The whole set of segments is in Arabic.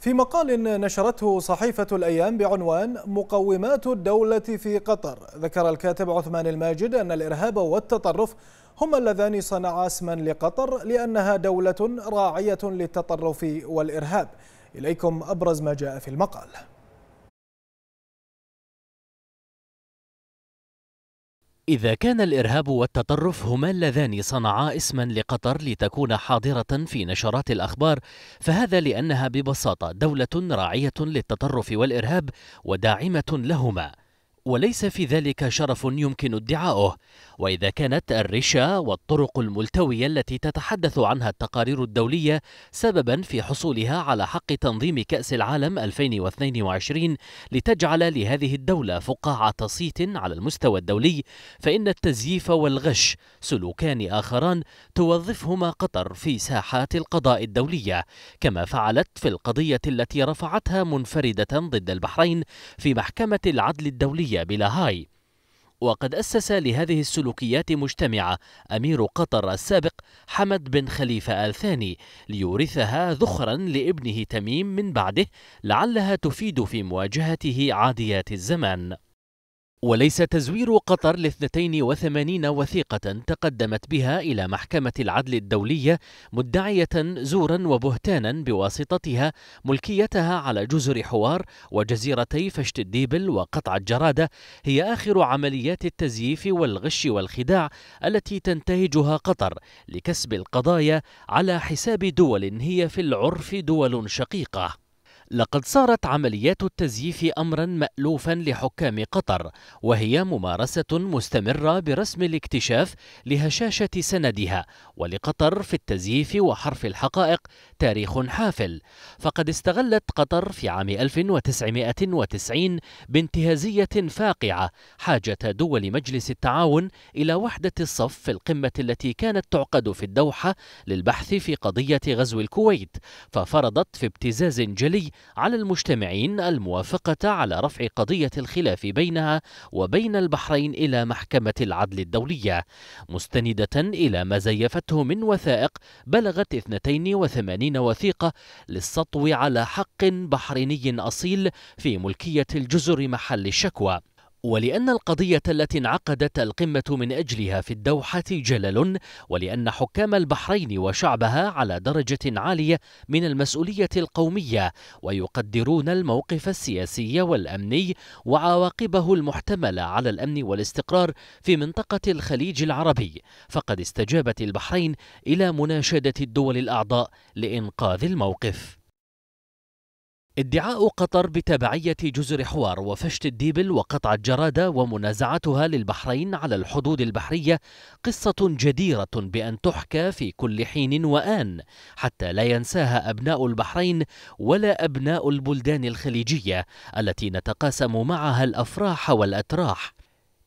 في مقال نشرته صحيفة الأيام بعنوان مقومات الدولة في قطر ذكر الكاتب عثمان الماجد أن الإرهاب والتطرف هما اللذان صنعا اسما لقطر لأنها دولة راعية للتطرف والإرهاب إليكم أبرز ما جاء في المقال إذا كان الإرهاب والتطرف هما اللذان صنعا اسما لقطر لتكون حاضرة في نشرات الأخبار فهذا لأنها ببساطة دولة راعية للتطرف والإرهاب وداعمة لهما وليس في ذلك شرف يمكن ادعاؤه واذا كانت الرشا والطرق الملتويه التي تتحدث عنها التقارير الدوليه سببا في حصولها على حق تنظيم كاس العالم 2022 لتجعل لهذه الدوله فقاعه صيت على المستوى الدولي فان التزييف والغش سلوكان اخران توظفهما قطر في ساحات القضاء الدوليه كما فعلت في القضيه التي رفعتها منفرده ضد البحرين في محكمه العدل الدوليه بلاهاي وقد أسس لهذه السلوكيات مجتمعة أمير قطر السابق حمد بن خليفة آل ثاني ليورثها ذخرا لابنه تميم من بعده لعلها تفيد في مواجهته عاديات الزمان وليس تزوير قطر لاثنتين وثمانين وثيقة تقدمت بها إلى محكمة العدل الدولية مدعية زورا وبهتانا بواسطتها ملكيتها على جزر حوار وجزيرتي فشت الديبل وقطع الجرادة هي آخر عمليات التزييف والغش والخداع التي تنتهجها قطر لكسب القضايا على حساب دول هي في العرف دول شقيقة لقد صارت عمليات التزييف امرا مالوفا لحكام قطر وهي ممارسه مستمره برسم الاكتشاف لهشاشه سندها ولقطر في التزييف وحرف الحقائق تاريخ حافل فقد استغلت قطر في عام 1990 بانتهازيه فاقعه حاجه دول مجلس التعاون الى وحده الصف في القمه التي كانت تعقد في الدوحه للبحث في قضيه غزو الكويت ففرضت في ابتزاز جلي على المجتمعين الموافقة على رفع قضية الخلاف بينها وبين البحرين إلى محكمة العدل الدولية مستندة إلى ما زيفته من وثائق بلغت 82 وثيقة للسطو على حق بحريني أصيل في ملكية الجزر محل الشكوى ولأن القضية التي انعقدت القمة من أجلها في الدوحة جلل ولأن حكام البحرين وشعبها على درجة عالية من المسؤولية القومية ويقدرون الموقف السياسي والأمني وعواقبه المحتملة على الأمن والاستقرار في منطقة الخليج العربي فقد استجابت البحرين إلى مناشدة الدول الأعضاء لإنقاذ الموقف ادعاء قطر بتبعية جزر حوار وفشت الديبل وقطعة جرادة ومنازعتها للبحرين على الحدود البحرية قصة جديرة بأن تحكى في كل حين وآن حتى لا ينساها أبناء البحرين ولا أبناء البلدان الخليجية التي نتقاسم معها الأفراح والأتراح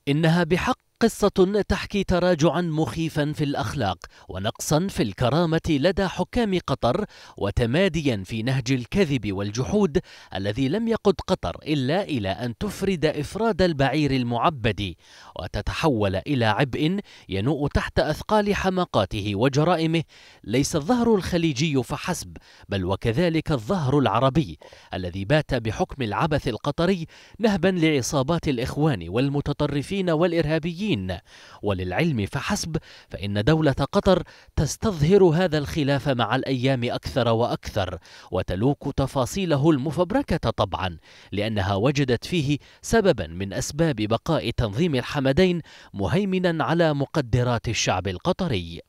إنها بحق قصة تحكي تراجعا مخيفا في الأخلاق ونقصا في الكرامة لدى حكام قطر وتماديا في نهج الكذب والجحود الذي لم يقد قطر إلا إلى أن تفرد إفراد البعير المعبد وتتحول إلى عبء ينوء تحت أثقال حماقاته وجرائمه ليس الظهر الخليجي فحسب بل وكذلك الظهر العربي الذي بات بحكم العبث القطري نهبا لعصابات الإخوان والمتطرفين والإرهابيين الدين وللعلم فحسب فإن دولة قطر تستظهر هذا الخلاف مع الأيام أكثر وأكثر وتلوك تفاصيله المفبركة طبعا لأنها وجدت فيه سببا من أسباب بقاء تنظيم الحمدين مهيمنا على مقدرات الشعب القطري